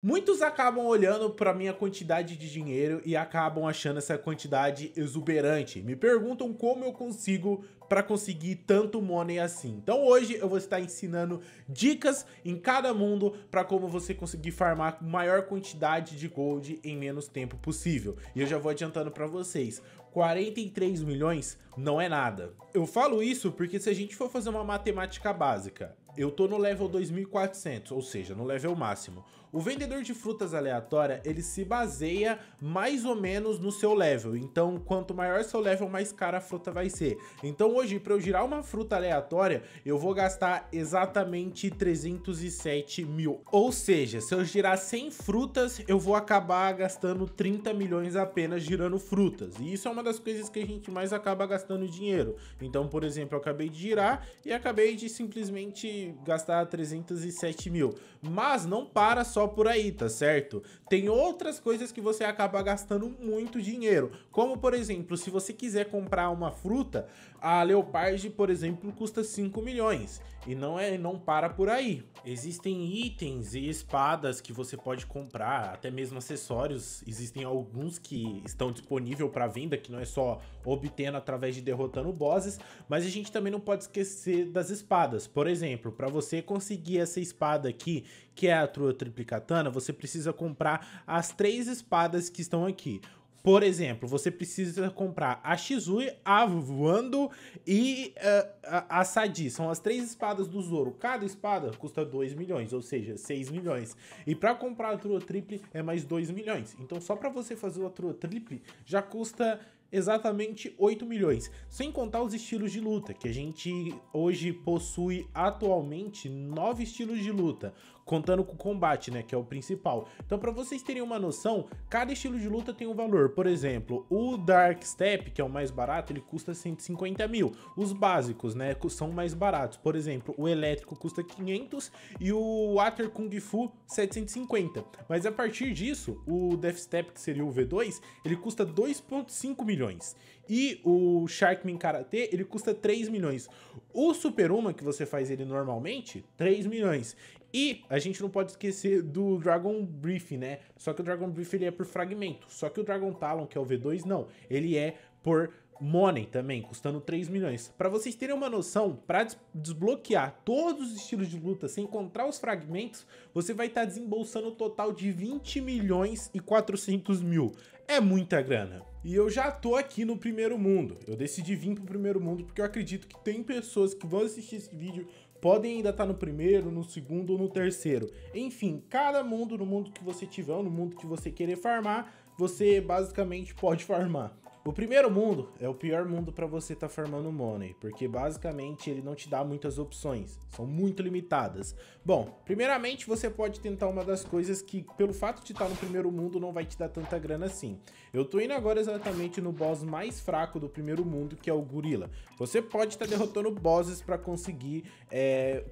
Muitos acabam olhando para minha quantidade de dinheiro e acabam achando essa quantidade exuberante. Me perguntam como eu consigo para conseguir tanto money assim. Então hoje eu vou estar ensinando dicas em cada mundo para como você conseguir farmar maior quantidade de gold em menos tempo possível. E eu já vou adiantando para vocês, 43 milhões não é nada. Eu falo isso porque se a gente for fazer uma matemática básica, eu tô no level 2400, ou seja, no level máximo. O vendedor de frutas aleatória, ele se baseia mais ou menos no seu level. Então, quanto maior seu level, mais cara a fruta vai ser. Então, hoje, para eu girar uma fruta aleatória, eu vou gastar exatamente 307 mil. Ou seja, se eu girar 100 frutas, eu vou acabar gastando 30 milhões apenas girando frutas. E isso é uma das coisas que a gente mais acaba gastando dinheiro. Então, por exemplo, eu acabei de girar e acabei de simplesmente gastar 307 mil. Mas não para só só por aí, tá certo? Tem outras coisas que você acaba gastando muito dinheiro, como por exemplo, se você quiser comprar uma fruta, a Leopard, por exemplo, custa 5 milhões e não é não para por aí. Existem itens e espadas que você pode comprar, até mesmo acessórios. Existem alguns que estão disponíveis para venda, que não é só obtendo através de derrotando bosses, mas a gente também não pode esquecer das espadas. Por exemplo, para você conseguir essa espada aqui, que é a tua triplicatana, você precisa comprar as três espadas que estão aqui. Por exemplo, você precisa comprar a Shizui, a Wando e uh, a, a Sadi. São as três espadas do Zoro. Cada espada custa 2 milhões, ou seja, 6 milhões. E para comprar a Trua Triple é mais 2 milhões. Então só para você fazer a Trua Triple já custa exatamente 8 milhões, sem contar os estilos de luta, que a gente hoje possui atualmente 9 estilos de luta, contando com o combate, né, que é o principal. Então, para vocês terem uma noção, cada estilo de luta tem um valor. Por exemplo, o Dark Step, que é o mais barato, ele custa 150 mil. Os básicos, né, são mais baratos. Por exemplo, o elétrico custa 500 e o Water Kung Fu 750. Mas a partir disso, o Death Step, que seria o V2, ele custa 2.5 milhões e o Sharkman Karate, ele custa 3 milhões. O Super Uma, que você faz ele normalmente, 3 milhões. E a gente não pode esquecer do Dragon Brief, né? Só que o Dragon Brief ele é por fragmento. Só que o Dragon Talon, que é o V2, não. Ele é por Money também, custando 3 milhões. Para vocês terem uma noção, para des desbloquear todos os estilos de luta sem encontrar os fragmentos, você vai estar tá desembolsando um total de 20 milhões e 400 mil. É muita grana. E eu já tô aqui no primeiro mundo. Eu decidi vir pro primeiro mundo porque eu acredito que tem pessoas que vão assistir esse vídeo podem ainda estar tá no primeiro, no segundo ou no terceiro. Enfim, cada mundo, no mundo que você tiver, ou no mundo que você querer farmar, você basicamente pode farmar. O primeiro mundo é o pior mundo para você estar tá farmando money, porque basicamente ele não te dá muitas opções, são muito limitadas. Bom, primeiramente você pode tentar uma das coisas que, pelo fato de estar tá no primeiro mundo, não vai te dar tanta grana assim. Eu tô indo agora exatamente no boss mais fraco do primeiro mundo, que é o gorila. Você pode estar tá derrotando bosses para conseguir, é,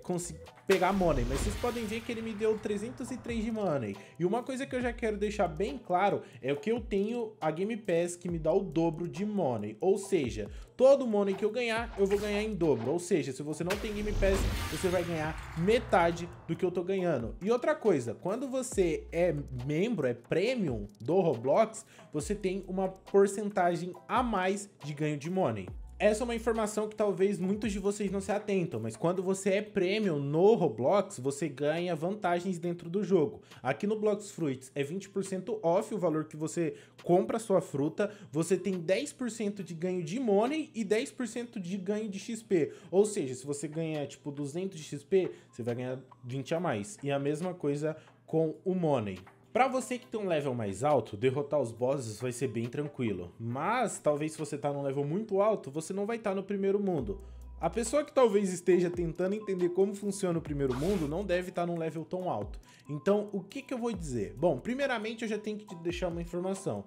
pegar money, mas vocês podem ver que ele me deu 303 de money. E uma coisa que eu já quero deixar bem claro é que eu tenho a Game Pass que me dá o dobro de money, ou seja, todo money que eu ganhar, eu vou ganhar em dobro, ou seja, se você não tem Game Pass, você vai ganhar metade do que eu tô ganhando. E outra coisa, quando você é membro, é premium do Roblox, você tem uma porcentagem a mais de ganho de money. Essa é uma informação que talvez muitos de vocês não se atentam, mas quando você é premium no Roblox, você ganha vantagens dentro do jogo. Aqui no Blox Fruits é 20% off o valor que você compra a sua fruta, você tem 10% de ganho de money e 10% de ganho de XP. Ou seja, se você ganhar tipo 200 de XP, você vai ganhar 20 a mais. E a mesma coisa com o money. Para você que tem um level mais alto, derrotar os bosses vai ser bem tranquilo. Mas talvez se você tá num level muito alto, você não vai estar tá no primeiro mundo. A pessoa que talvez esteja tentando entender como funciona o primeiro mundo não deve estar tá num level tão alto. Então, o que, que eu vou dizer? Bom, primeiramente eu já tenho que te deixar uma informação.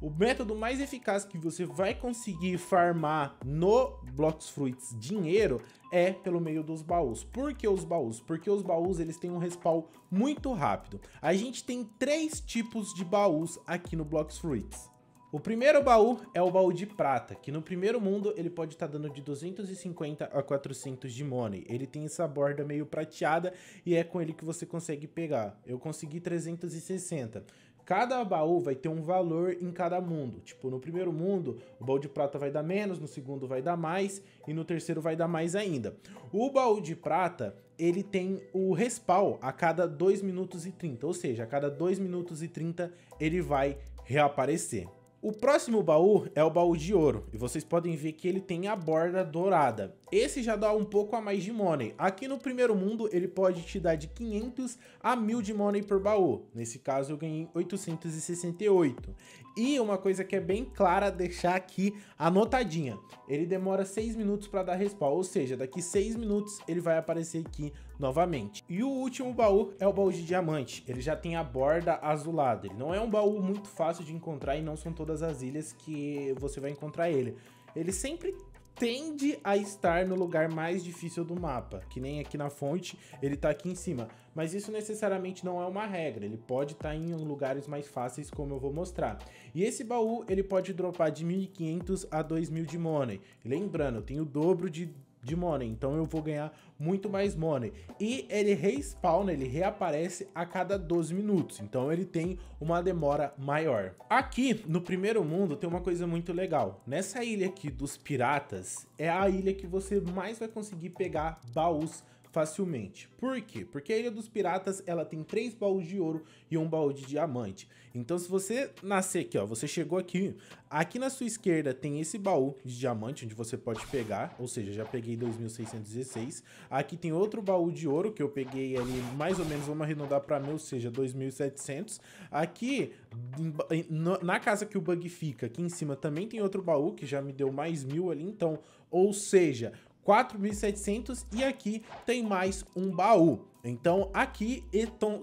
O método mais eficaz que você vai conseguir farmar no Blocks Fruits dinheiro é pelo meio dos baús. Por que os baús? Porque os baús eles têm um respawn muito rápido. A gente tem três tipos de baús aqui no Blocks Fruits. O primeiro baú é o baú de prata, que no primeiro mundo ele pode estar tá dando de 250 a 400 de money. Ele tem essa borda meio prateada e é com ele que você consegue pegar. Eu consegui 360. Cada baú vai ter um valor em cada mundo. Tipo, no primeiro mundo, o baú de prata vai dar menos, no segundo vai dar mais e no terceiro vai dar mais ainda. O baú de prata, ele tem o respawn a cada 2 minutos e 30, ou seja, a cada 2 minutos e 30 ele vai reaparecer. O próximo baú é o baú de ouro, e vocês podem ver que ele tem a borda dourada. Esse já dá um pouco a mais de money. Aqui no primeiro mundo, ele pode te dar de 500 a 1000 de money por baú. Nesse caso, eu ganhei 868. E uma coisa que é bem clara deixar aqui anotadinha, ele demora 6 minutos para dar respawn, ou seja, daqui 6 minutos ele vai aparecer aqui novamente. E o último baú é o baú de diamante, ele já tem a borda azulada, ele não é um baú muito fácil de encontrar e não são todas as ilhas que você vai encontrar ele. Ele sempre tende a estar no lugar mais difícil do mapa, que nem aqui na fonte, ele tá aqui em cima mas isso necessariamente não é uma regra, ele pode estar tá em lugares mais fáceis como eu vou mostrar. E esse baú ele pode dropar de 1.500 a 2.000 de money, lembrando, eu tenho o dobro de de money, então eu vou ganhar muito mais money. E ele respawna, ele reaparece a cada 12 minutos, então ele tem uma demora maior. Aqui no primeiro mundo tem uma coisa muito legal. Nessa ilha aqui dos piratas, é a ilha que você mais vai conseguir pegar baús facilmente. Por quê? Porque a Ilha dos Piratas, ela tem três baús de ouro e um baú de diamante. Então se você nascer aqui, ó, você chegou aqui, aqui na sua esquerda tem esse baú de diamante, onde você pode pegar, ou seja, já peguei 2616. Aqui tem outro baú de ouro, que eu peguei ali mais ou menos, vamos arredondar para mil, ou seja, 2700. Aqui, na casa que o Bug fica, aqui em cima também tem outro baú, que já me deu mais mil ali, então... Ou seja, 4.700 e aqui tem mais um baú. Então aqui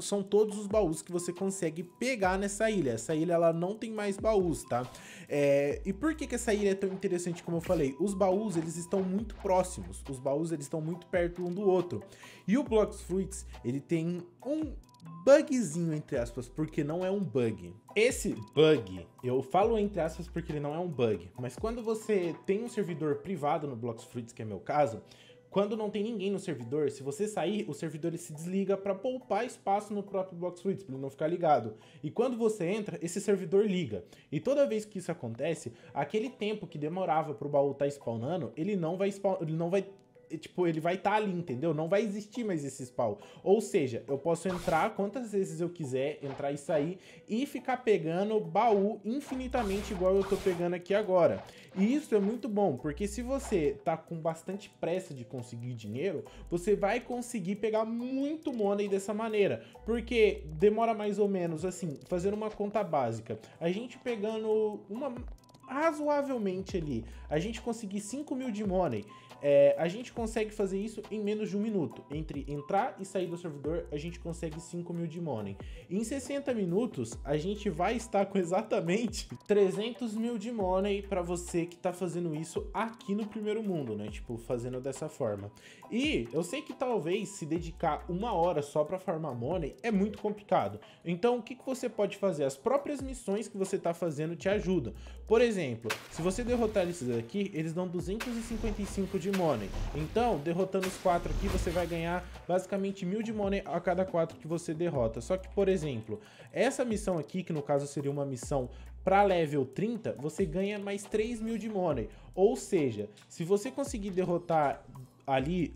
são todos os baús que você consegue pegar nessa ilha. Essa ilha ela não tem mais baús, tá? É... e por que, que essa ilha é tão interessante como eu falei? Os baús eles estão muito próximos, os baús eles estão muito perto um do outro. E o Blocks Fruits ele tem um bugzinho, entre aspas, porque não é um bug. Esse bug, eu falo entre aspas porque ele não é um bug, mas quando você tem um servidor privado no Bloxfruits, que é meu caso, quando não tem ninguém no servidor, se você sair, o servidor ele se desliga para poupar espaço no próprio Bloxfruits, para ele não ficar ligado. E quando você entra, esse servidor liga. E toda vez que isso acontece, aquele tempo que demorava para o baú estar tá spawnando, ele não vai spawn, ele não vai tipo, ele vai estar tá ali, entendeu? Não vai existir mais esse spawn. Ou seja, eu posso entrar quantas vezes eu quiser, entrar e sair, e ficar pegando baú infinitamente igual eu tô pegando aqui agora. E isso é muito bom, porque se você tá com bastante pressa de conseguir dinheiro, você vai conseguir pegar muito money dessa maneira, porque demora mais ou menos, assim, fazendo uma conta básica, a gente pegando uma, razoavelmente ali, a gente conseguir 5 mil de money, é, a gente consegue fazer isso em menos de um minuto. Entre entrar e sair do servidor, a gente consegue 5 mil de money. Em 60 minutos, a gente vai estar com exatamente 300 mil de money para você que está fazendo isso aqui no primeiro mundo, né? Tipo, fazendo dessa forma. E eu sei que talvez se dedicar uma hora só para farmar money é muito complicado. Então, o que, que você pode fazer? As próprias missões que você está fazendo te ajudam. Por exemplo, se você derrotar esses aqui, eles dão 255 de money. Então, derrotando os quatro aqui, você vai ganhar basicamente 1000 de money a cada quatro que você derrota. Só que, por exemplo, essa missão aqui, que no caso seria uma missão para level 30, você ganha mais 3 mil de money. Ou seja, se você conseguir derrotar ali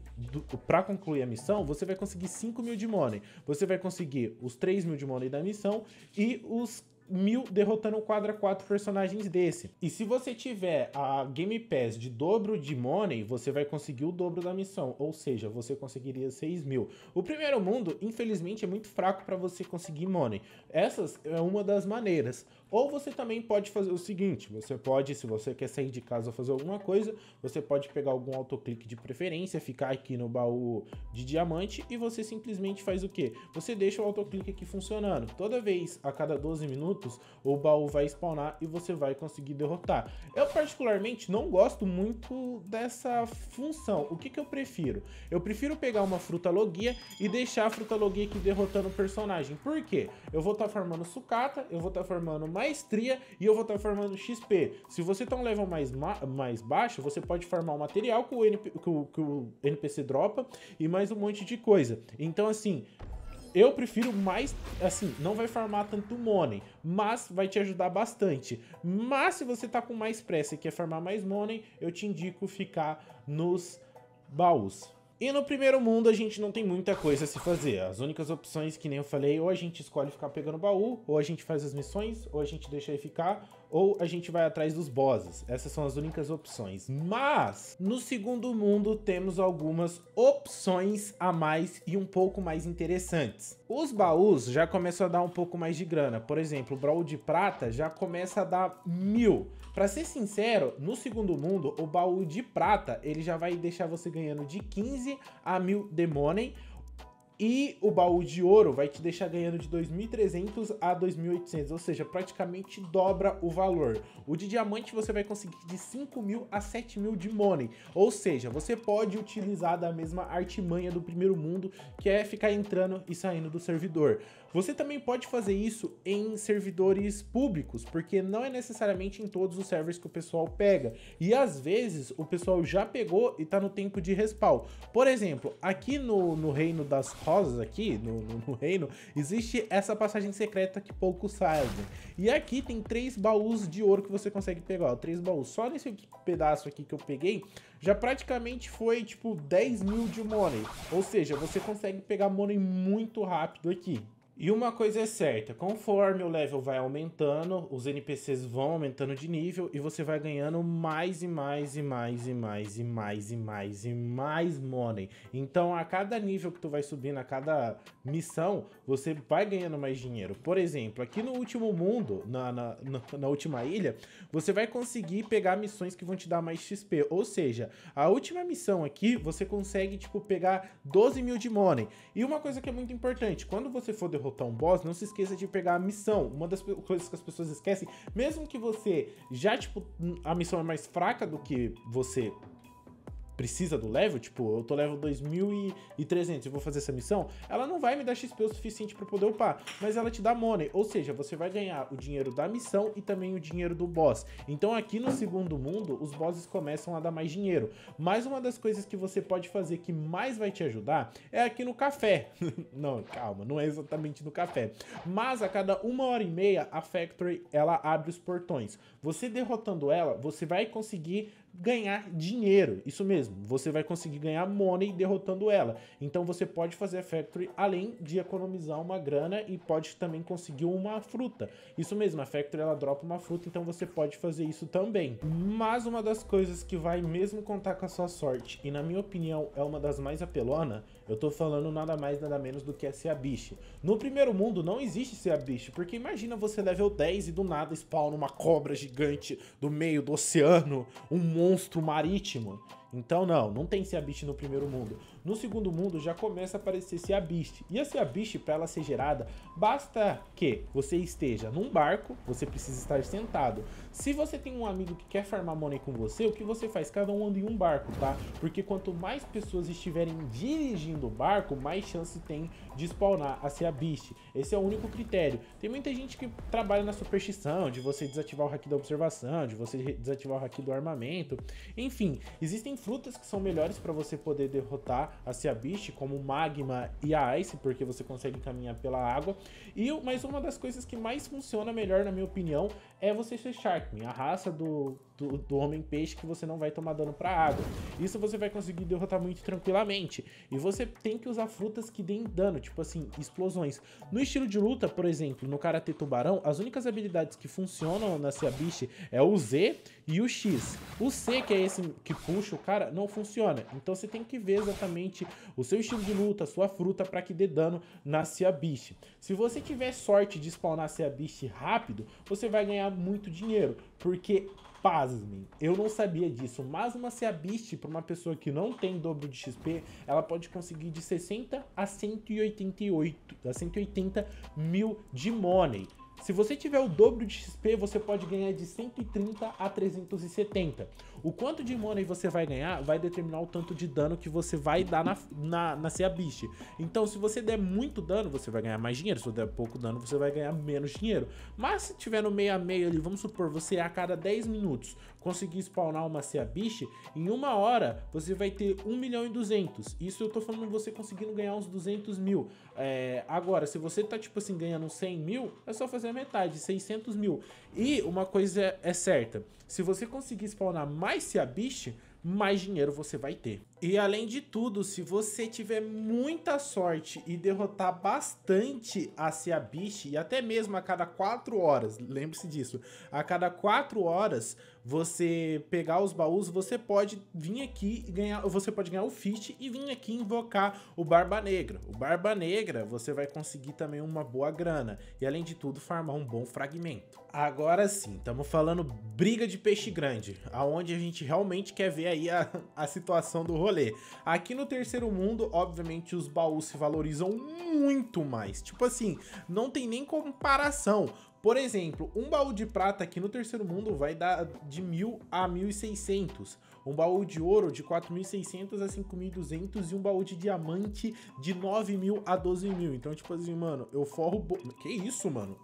para concluir a missão, você vai conseguir 5 mil de money. Você vai conseguir os 3 mil de money da missão e os mil derrotando quadro quadra 4 personagens desse. E se você tiver a Game Pass de dobro de money, você vai conseguir o dobro da missão, ou seja, você conseguiria 6 mil. O primeiro mundo, infelizmente, é muito fraco para você conseguir money. essa é uma das maneiras. Ou você também pode fazer o seguinte: você pode, se você quer sair de casa ou fazer alguma coisa, você pode pegar algum autoclique de preferência, ficar aqui no baú de diamante e você simplesmente faz o que? Você deixa o autoclique aqui funcionando. Toda vez a cada 12 minutos, o baú vai spawnar e você vai conseguir derrotar. Eu, particularmente, não gosto muito dessa função. O que, que eu prefiro? Eu prefiro pegar uma fruta logia e deixar a fruta logia aqui derrotando o personagem. Por quê? Eu vou estar tá farmando sucata, eu vou estar tá farmando maestria e eu vou estar tá farmando XP. Se você tá um level mais, mais baixo, você pode farmar o um material que o, NP que, o, que o NPC dropa e mais um monte de coisa. Então, assim, eu prefiro mais, assim, não vai farmar tanto money, mas vai te ajudar bastante. Mas se você tá com mais pressa e quer farmar mais money, eu te indico ficar nos baús. E no primeiro mundo a gente não tem muita coisa a se fazer. As únicas opções, que nem eu falei, ou a gente escolhe ficar pegando baú, ou a gente faz as missões, ou a gente deixa ele ficar, ou a gente vai atrás dos bosses. Essas são as únicas opções. Mas, no segundo mundo, temos algumas opções a mais e um pouco mais interessantes. Os baús já começam a dar um pouco mais de grana. Por exemplo, o baú de prata já começa a dar mil. Pra ser sincero, no segundo mundo, o baú de prata, ele já vai deixar você ganhando de 15 a mil demônios. E o baú de ouro vai te deixar ganhando de 2.300 a 2.800, ou seja, praticamente dobra o valor. O de diamante você vai conseguir de 5.000 a 7.000 de money, ou seja, você pode utilizar da mesma artimanha do primeiro mundo, que é ficar entrando e saindo do servidor. Você também pode fazer isso em servidores públicos, porque não é necessariamente em todos os servers que o pessoal pega. E às vezes o pessoal já pegou e está no tempo de respawn. Por exemplo, aqui no, no reino das rosas aqui no, no, no reino, existe essa passagem secreta que poucos sabem. E aqui tem três baús de ouro que você consegue pegar, ó, três baús. Só nesse pedaço aqui que eu peguei, já praticamente foi tipo 10 mil de money. Ou seja, você consegue pegar money muito rápido aqui. E uma coisa é certa, conforme o level vai aumentando, os NPCs vão aumentando de nível e você vai ganhando mais e mais e mais e mais e mais e mais e mais money. Então a cada nível que tu vai subindo, a cada missão, você vai ganhando mais dinheiro. Por exemplo, aqui no último mundo, na, na, na, na última ilha, você vai conseguir pegar missões que vão te dar mais XP. Ou seja, a última missão aqui, você consegue tipo pegar 12 mil de money. E uma coisa que é muito importante, quando você for derrotar derrotar um boss, não se esqueça de pegar a missão. Uma das coisas que as pessoas esquecem, mesmo que você já, tipo, hum, a missão é mais fraca do que você precisa do level, tipo, eu tô level 2300 e vou fazer essa missão, ela não vai me dar XP o suficiente para poder upar, mas ela te dá money, ou seja, você vai ganhar o dinheiro da missão e também o dinheiro do boss. Então aqui no segundo mundo, os bosses começam a dar mais dinheiro. Mas uma das coisas que você pode fazer que mais vai te ajudar é aqui no café. não, calma, não é exatamente no café. Mas a cada uma hora e meia, a Factory, ela abre os portões. Você derrotando ela, você vai conseguir ganhar dinheiro. Isso mesmo, você vai conseguir ganhar money derrotando ela. Então você pode fazer a Factory além de economizar uma grana e pode também conseguir uma fruta. Isso mesmo, a Factory ela dropa uma fruta, então você pode fazer isso também. Mas uma das coisas que vai mesmo contar com a sua sorte, e na minha opinião é uma das mais apelona, eu tô falando nada mais, nada menos do que é ser a bicha. No primeiro mundo não existe ser a bicha, porque imagina você level 10 e do nada spawna uma cobra gigante do meio do oceano, um monstro marítimo. Então, não, não tem Seabist no primeiro mundo. No segundo mundo já começa a aparecer Seabist. E a Seabist, para ela ser gerada, basta que você esteja num barco, você precisa estar sentado. Se você tem um amigo que quer farmar money com você, o que você faz? Cada um anda em um barco, tá? Porque quanto mais pessoas estiverem dirigindo o barco, mais chance tem de spawnar a Seabist. Esse é o único critério. Tem muita gente que trabalha na superstição, de você desativar o hack da observação, de você desativar o hack do armamento. Enfim, existem frutas que são melhores para você poder derrotar a Seabish, como o Magma e a Ice, porque você consegue caminhar pela água. E mas uma das coisas que mais funciona melhor, na minha opinião, é você ser Sharkman. A raça do do, do Homem-Peixe que você não vai tomar dano para água. Isso você vai conseguir derrotar muito tranquilamente. E você tem que usar frutas que deem dano, tipo assim, explosões. No estilo de luta, por exemplo, no Karate Tubarão, as únicas habilidades que funcionam na biche é o Z e o X. O C, que é esse que puxa o cara, não funciona. Então você tem que ver exatamente o seu estilo de luta, sua fruta, para que dê dano na biche. Se você tiver sorte de spawnar biche rápido, você vai ganhar muito dinheiro, porque Pasmem, eu não sabia disso, mas uma Seabist, para uma pessoa que não tem dobro de XP, ela pode conseguir de 60 a 188, a 180 mil de money. Se você tiver o dobro de XP, você pode ganhar de 130 a 370. O quanto de money você vai ganhar vai determinar o tanto de dano que você vai dar na, na, na Sea Beast. Então, se você der muito dano, você vai ganhar mais dinheiro. Se você der pouco dano, você vai ganhar menos dinheiro. Mas se tiver no meio a meio ali, vamos supor, você a cada 10 minutos conseguir spawnar uma Sea Beast, em uma hora você vai ter 1 milhão e 200. Isso eu tô falando você conseguindo ganhar uns 200 mil. É, agora, se você tá, tipo assim, ganhando 100 mil, é só fazer a metade, 600 mil. E uma coisa é, é certa, se você conseguir spawnar mais mais se abiste, mais dinheiro você vai ter. E além de tudo, se você tiver muita sorte e derrotar bastante a Seabiche, e até mesmo a cada 4 horas, lembre-se disso, a cada 4 horas você pegar os baús, você pode vir aqui e ganhar, você pode ganhar o Fist e vir aqui invocar o Barba Negra. O Barba Negra você vai conseguir também uma boa grana e além de tudo farmar um bom fragmento. Agora sim, estamos falando briga de peixe grande, aonde a gente realmente quer ver aí a, a situação do rolê. Aqui no terceiro mundo, obviamente, os baús se valorizam muito mais. Tipo assim, não tem nem comparação. Por exemplo, um baú de prata aqui no terceiro mundo vai dar de 1.000 a 1.600, um baú de ouro de 4.600 a 5.200 e um baú de diamante de 9.000 a 12.000. Então, tipo assim, mano, eu forro... Bo... Que isso, mano?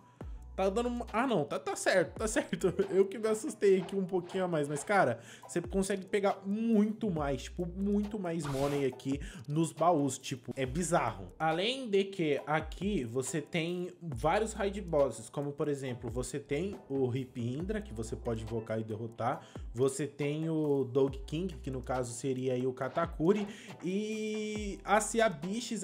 Tá dando. Ah, não, tá, tá certo, tá certo. Eu que me assustei aqui um pouquinho a mais. Mas, cara, você consegue pegar muito mais, tipo, muito mais money aqui nos baús. Tipo, é bizarro. Além de que aqui você tem vários raid bosses, como por exemplo, você tem o Hip Indra, que você pode invocar e derrotar. Você tem o Dog King, que no caso seria aí o Katakuri. E as Cia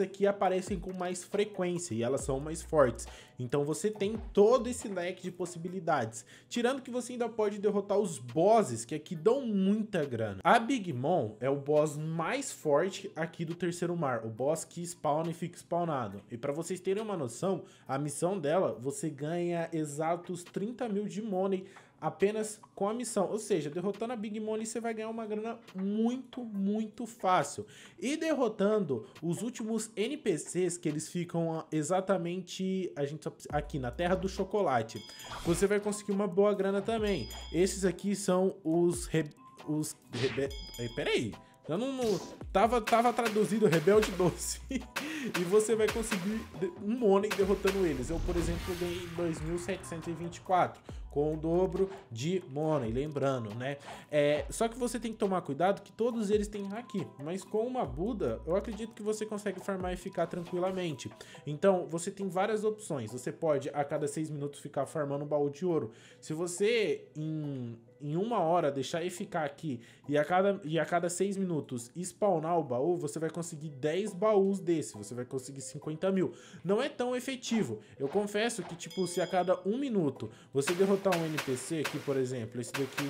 aqui aparecem com mais frequência e elas são mais fortes. Então você tem todo esse leque de possibilidades. Tirando que você ainda pode derrotar os bosses, que aqui dão muita grana. A Big Mom é o boss mais forte aqui do Terceiro Mar. O boss que spawna e fica spawnado. E para vocês terem uma noção, a missão dela, você ganha exatos 30 mil de money apenas com a missão. Ou seja, derrotando a Big Money você vai ganhar uma grana muito, muito fácil. E derrotando os últimos NPCs que eles ficam exatamente a gente aqui na Terra do Chocolate, você vai conseguir uma boa grana também. Esses aqui são os... Re... os... Rebe... Peraí... Eu não, não, tava, tava traduzido Rebelde doce e você vai conseguir um money derrotando eles. Eu, por exemplo, ganhei 2724 com o dobro de Money, lembrando, né? É, só que você tem que tomar cuidado que todos eles têm aqui, mas com uma Buda, eu acredito que você consegue farmar e ficar tranquilamente. Então, você tem várias opções. Você pode, a cada 6 minutos, ficar farmando um baú de ouro. Se você, em em uma hora deixar ele ficar aqui e a cada, e a cada seis minutos spawnar o baú, você vai conseguir 10 baús desse, você vai conseguir 50 mil. Não é tão efetivo. Eu confesso que, tipo, se a cada um minuto você derrotar um NPC, aqui, por exemplo, esse daqui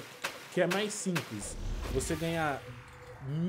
que é mais simples, você ganhar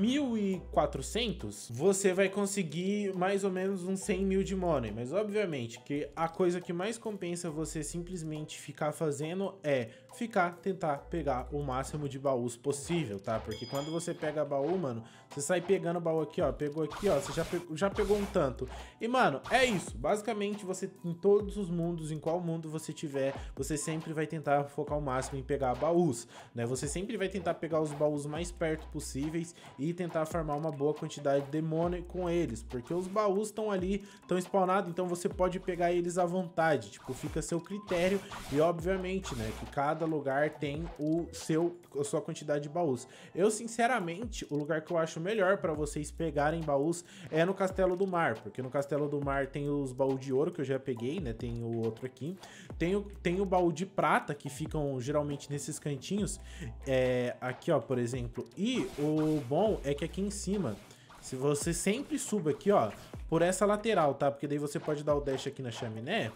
1.400, você vai conseguir mais ou menos uns 100 mil de money. Mas obviamente que a coisa que mais compensa você simplesmente ficar fazendo é ficar, tentar pegar o máximo de baús possível, tá? Porque quando você pega baú, mano, você sai pegando baú aqui, ó, pegou aqui, ó, você já, pe já pegou um tanto. E, mano, é isso. Basicamente, você em todos os mundos, em qual mundo você tiver, você sempre vai tentar focar o máximo em pegar baús, né? Você sempre vai tentar pegar os baús mais perto possíveis e tentar farmar uma boa quantidade de demônio com eles, porque os baús estão ali, estão spawnados, então você pode pegar eles à vontade, tipo, fica a seu critério e, obviamente, né, que cada cada lugar tem o seu, a sua quantidade de baús. Eu, sinceramente, o lugar que eu acho melhor para vocês pegarem baús é no Castelo do Mar, porque no Castelo do Mar tem os baús de ouro que eu já peguei, né? Tem o outro aqui. Tem o, tem o baú de prata que ficam geralmente nesses cantinhos, é, aqui, ó, por exemplo. E o bom é que aqui em cima... Se você sempre suba aqui, ó, por essa lateral, tá? Porque daí você pode dar o dash aqui na chaminé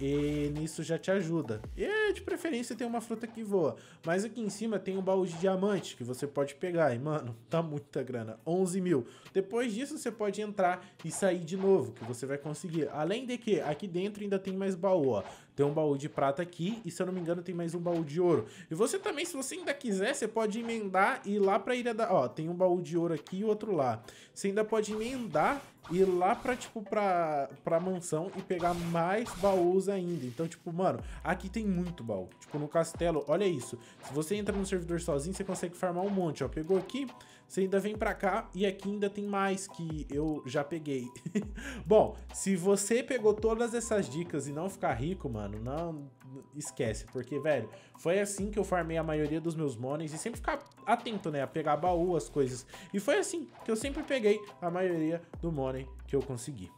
e nisso já te ajuda. E é, de preferência tem uma fruta que voa. Mas aqui em cima tem um baú de diamante que você pode pegar. E, mano, tá muita grana. 11 mil. Depois disso você pode entrar e sair de novo, que você vai conseguir. Além de que aqui dentro ainda tem mais baú, ó. Tem um baú de prata aqui e, se eu não me engano, tem mais um baú de ouro. E você também, se você ainda quiser, você pode emendar e ir lá pra Ilha da... Ó, tem um baú de ouro aqui e outro lá. Você ainda pode emendar e ir lá pra, tipo, pra, pra mansão e pegar mais baús ainda. Então, tipo, mano, aqui tem muito baú. Tipo, no castelo, olha isso. Se você entra no servidor sozinho, você consegue farmar um monte, ó. Pegou aqui, você ainda vem para cá e aqui ainda tem mais que eu já peguei. Bom, se você pegou todas essas dicas e não ficar rico, mano, não esquece, porque, velho, foi assim que eu farmei a maioria dos meus monies e sempre ficar atento, né, a pegar baú, as coisas. E foi assim que eu sempre peguei a maioria do money que eu consegui.